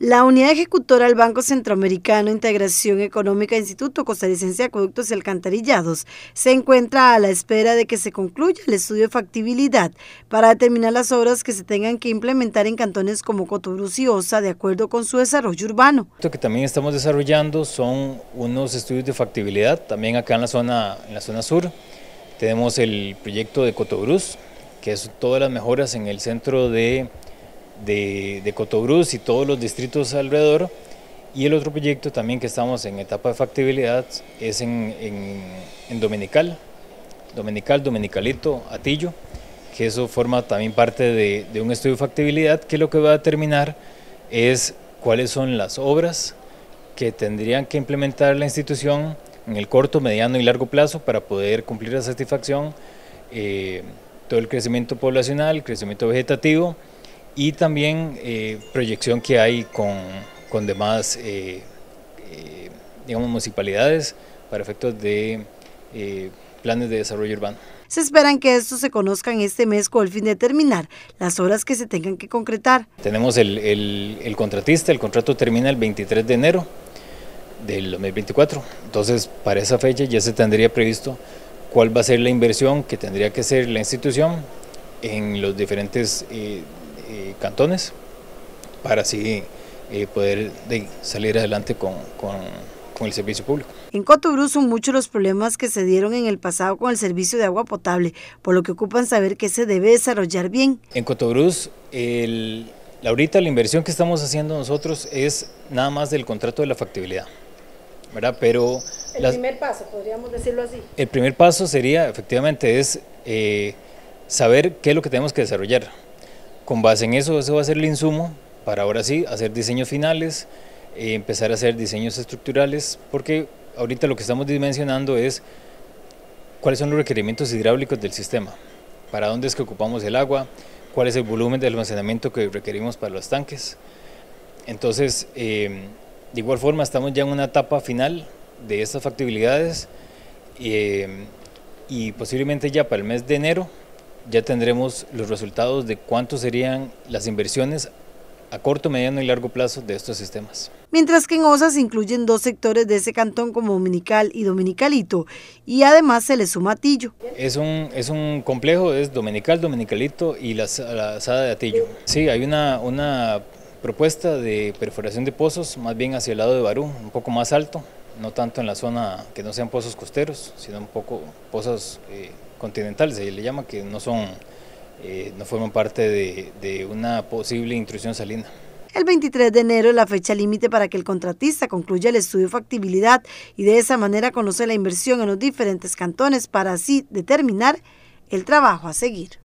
La unidad ejecutora del Banco Centroamericano Integración Económica Instituto Costarricense de Acueductos y Alcantarillados se encuentra a la espera de que se concluya el estudio de factibilidad para determinar las obras que se tengan que implementar en cantones como Cotobruz y Osa de acuerdo con su desarrollo urbano. Lo que también estamos desarrollando son unos estudios de factibilidad también acá en la zona, en la zona sur. Tenemos el proyecto de Cotobruz, que es todas las mejoras en el centro de de, de Cotobruz y todos los distritos alrededor. Y el otro proyecto también que estamos en etapa de factibilidad es en, en, en Dominical, Dominical, Dominicalito, Atillo, que eso forma también parte de, un estudio de factibilidad que lo que va a terminar es cuáles son las obras que tendrían que implementar la institución en el corto, mediano y largo plazo para poder cumplir la satisfacción eh, todo el crecimiento poblacional, el crecimiento vegetativo, y también eh, proyección que hay con, con demás eh, eh, digamos, municipalidades para efectos de planes de desarrollo urbano. Se esperan que esto se conozcan este mes con el fin de terminar las horas que se tengan que concretar. Tenemos el, el, contratista, el contrato termina el 23 de enero del 2024, entonces para esa fecha ya se tendría previsto cuál va a ser la inversión que tendría que hacer la institución en los diferentes eh, cantones para así eh, poder salir adelante con, el servicio público. En Cotobruz son muchos los problemas que se dieron en el pasado con el servicio de agua potable, por lo que ocupan saber que se debe desarrollar bien. En Cotobrú, ahorita la inversión que estamos haciendo nosotros es nada más del contrato de la factibilidad. ¿verdad? Pero el primer paso, podríamos decirlo así. El primer paso sería, efectivamente, es eh, saber qué es lo que tenemos que desarrollar. Con base en eso, eso va a ser el insumo para ahora sí hacer diseños finales, eh, empezar a hacer diseños estructurales, porque ahorita lo que estamos dimensionando es cuáles son los requerimientos hidráulicos del sistema, para dónde es que ocupamos el agua, cuál es el volumen de almacenamiento que requerimos para los tanques. Entonces, eh, de igual forma, estamos ya en una etapa final de estas factibilidades eh, y posiblemente ya para el mes de enero ya tendremos los resultados de cuánto serían las inversiones a corto, mediano y largo plazo de estos sistemas. Mientras que en OSA se incluyen dos sectores de ese cantón como Dominical y Dominicalito, y además se le suma Atillo. Es un, es un complejo, es Dominical, Dominicalito y la, la de Atillo. Sí, hay una, una propuesta de perforación de pozos, más bien hacia el lado de Barú, un poco más alto, no tanto en la zona que no sean pozos costeros, sino un poco pozos... Eh, continental, se le llama, que no son, eh, no forman parte de, de una posible intrusión salina. El 23 de enero es la fecha límite para que el contratista concluya el estudio de factibilidad y de esa manera conoce la inversión en los diferentes cantones para así determinar el trabajo a seguir.